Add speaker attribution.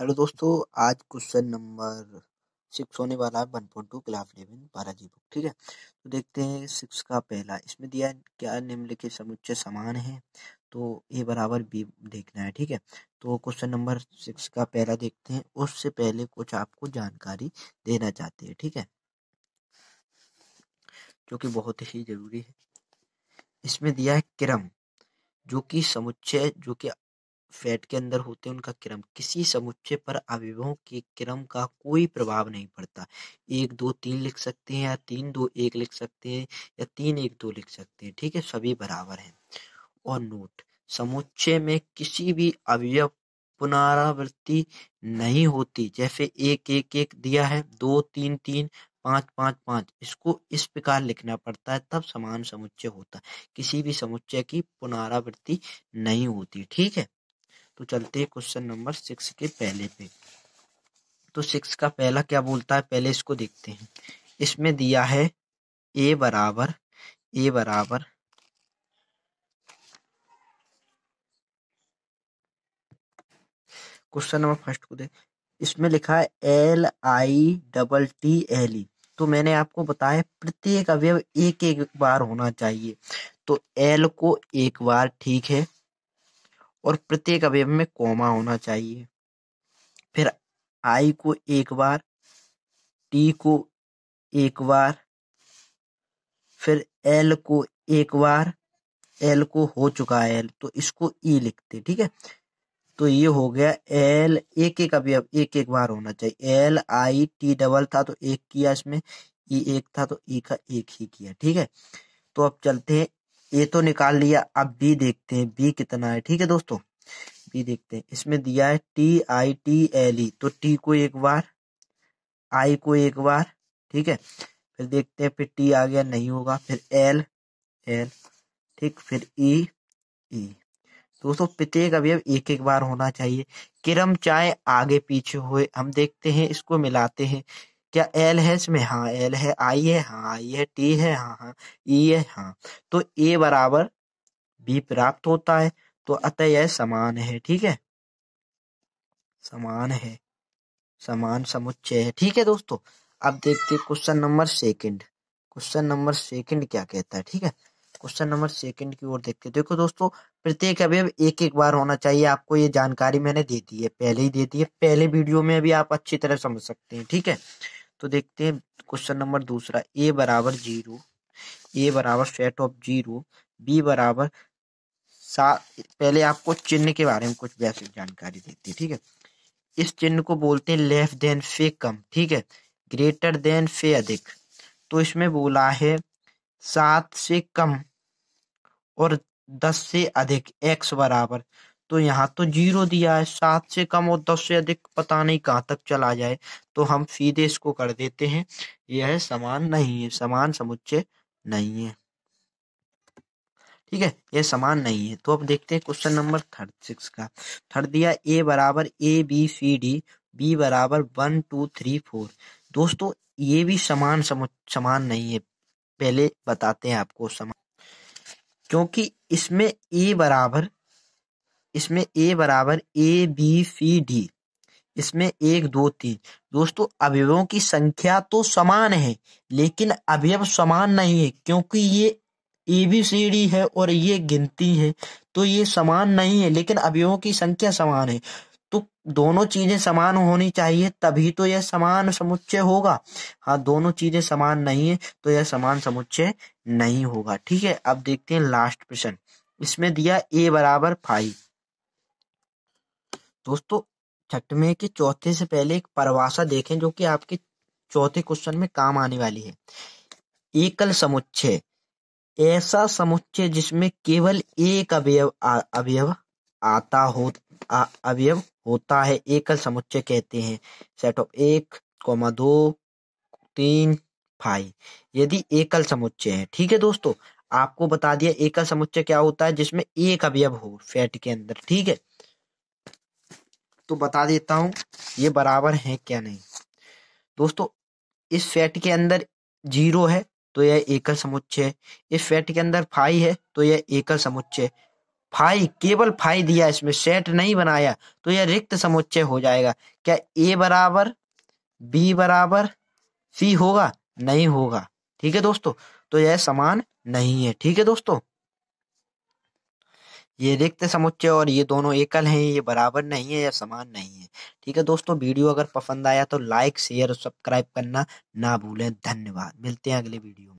Speaker 1: hello दोस्तों आज question number six होने वाला है one point two class eleven Balaji book ठीक है तो देखते हैं सिक्स का पहला इसमें दिया है क्या निम्नलिखित समुच्चय समान है तो ए बराबर बी देखना है ठीक है तो क्वेश्चन नंबर सिक्स का पहला देखते हैं उससे पहले कुछ आपको जानकारी देना चाहते हैं ठीक है जो कि बहुत ही जरूरी है इसमें दिया है क्रम जो कि समुच्चय जो कि फैट के अंदर होते हैं उनका क्रम किसी समुच्चय पर अवयवों के क्रम का कोई प्रभाव नहीं पड़ता एक दो तीन लिख सकते हैं या तीन दो एक लिख सकते हैं या तीन एक दो लिख सकते हैं ठीक है सभी बराबर हैं और नोट समुच्चय में किसी भी अवयव पुनरावृत्ति नहीं होती जैसे एक एक एक दिया है दो तीन तीन पाँच पाँच पाँच इसको इस प्रकार लिखना पड़ता है तब समान समुच्चय होता है किसी भी समुच्चय की पुनरावृत्ति नहीं होती ठीक है तो चलते हैं क्वेश्चन नंबर सिक्स के पहले पे तो सिक्स का पहला क्या बोलता है पहले इसको देखते हैं इसमें दिया है ए बराबर ए बराबर क्वेश्चन नंबर फर्स्ट को दे इसमें लिखा है L I double T L E तो मैंने आपको बताया प्रत्येक अवयव एक एक बार होना चाहिए तो एल को एक बार ठीक है और प्रत्येक अवयव में कोमा होना चाहिए फिर आई को एक बार टी को एक बार फिर एल को एक बार एल को हो चुका है एल तो इसको ई लिखते ठीक है तो ये हो गया एल एक एक अवयव एक एक बार होना चाहिए एल आई टी डबल था तो एक किया इसमें ई एक था तो ई का एक ही किया ठीक है तो अब चलते हैं ए तो निकाल लिया अब बी देखते हैं बी कितना है ठीक है दोस्तों बी देखते हैं इसमें दिया है T I T L E तो टी को एक बार आई को एक बार ठीक है फिर देखते हैं फिर टी आ गया नहीं होगा फिर एल एल ठीक फिर ई ई दोस्तों प्रत्येक अभी अब एक एक बार होना चाहिए किरम चाहे आगे पीछे हुए हम देखते हैं इसको मिलाते हैं क्या एल है इसमें हाँ एल है आई है हाँ आई है टी है हाँ हाँ ई है हाँ तो ए बराबर बी प्राप्त होता है तो अतः यह समान है ठीक है समान है समान समुच्चय है ठीक है दोस्तों अब देखते question number second question number second क्या कहता है ठीक है क्वेश्चन नंबर सेकंड की ओर देखते देखो दोस्तों प्रत्येक अवयव एक एक बार होना चाहिए आपको ये जानकारी मैंने दे दी है पहले ही दे दी है पहले वीडियो में भी आप अच्छी तरह समझ सकते हैं ठीक है तो देखते हैं क्वेश्चन नंबर दूसरा ए बराबर जीरो ए बराबर सेट ऑफ जीरो बी बराबर सा पहले आपको चिन्ह के बारे में कुछ बेसिक जानकारी देती है ठीक है इस चिन्ह को बोलते हैं लेस देन से कम ठीक है ग्रेटर देन से अधिक तो इसमें बोला है सात से कम और दस से अधिक एक्स बराबर तो यहाँ तो जीरो दिया है सात से कम और दस से अधिक पता नहीं कहाँ तक चला जाए तो हम सीधे इसको कर देते हैं यह है समान नहीं है समान समुच्चय नहीं है ठीक है यह समान नहीं है तो अब देखते हैं क्वेश्चन नंबर थर्ड सिक्स का थर्ड दिया ए बराबर A B C D B बराबर वन टू थ्री फोर दोस्तों ये भी समान समुच समान नहीं है पहले बताते हैं आपको समान क्योंकि इसमें ए बराबर इसमें ए बराबर ए बी सी डी इसमें एक दो तीन दोस्तों अवयवों की संख्या तो समान है लेकिन अवयव समान नहीं है क्योंकि ये ए बी सी डी है और ये गिनती है तो ये समान नहीं है लेकिन अवयवों की संख्या समान है तो दोनों चीजें समान होनी चाहिए तभी तो यह समान समुच्चय होगा हाँ दोनों चीजें समान नहीं है तो यह समान समुच्चय नहीं होगा ठीक है अब देखते हैं लास्ट प्रश्न इसमें दिया ए बराबर फाइव दोस्तों छठवें के चौथे से पहले एक परिभाषा देखें जो कि आपके चौथे क्वेश्चन में काम आने वाली है एकल समुच्चय ऐसा समुच्चय जिसमें केवल एक अवयव अवयव आता हो अवयव होता है एकल समुच्चय कहते हैं सेट ऑफ एक कोमा दो तीन फाइव यदि एकल समुच्चय है ठीक है दोस्तों आपको बता दिया एकल समुच्चय क्या होता है जिसमें एक अवयव हो फैट के अंदर ठीक है तो बता देता हूं ये बराबर है क्या नहीं दोस्तों इस फैट के अंदर जीरो है तो यह एकल समुच्चय है इस फैट के अंदर फाई है तो यह एकल समुच्चय फाई केवल फाई दिया इसमें सेट नहीं बनाया तो यह रिक्त समुच्चय हो जाएगा क्या ए बराबर बी बराबर सी होगा नहीं होगा ठीक है दोस्तों तो यह समान नहीं है ठीक है दोस्तों ये रिक्त समुच्चय और ये दोनों एकल हैं ये बराबर नहीं है या समान नहीं है ठीक है दोस्तों वीडियो अगर पसंद आया तो लाइक शेयर और सब्सक्राइब करना ना भूलें धन्यवाद मिलते हैं अगले वीडियो में